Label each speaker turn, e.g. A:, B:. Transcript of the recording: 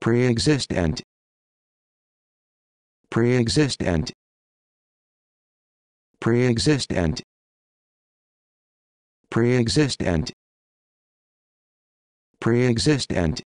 A: Preexistent. Preexistent. Preexistent. Preexistent. Preexistent.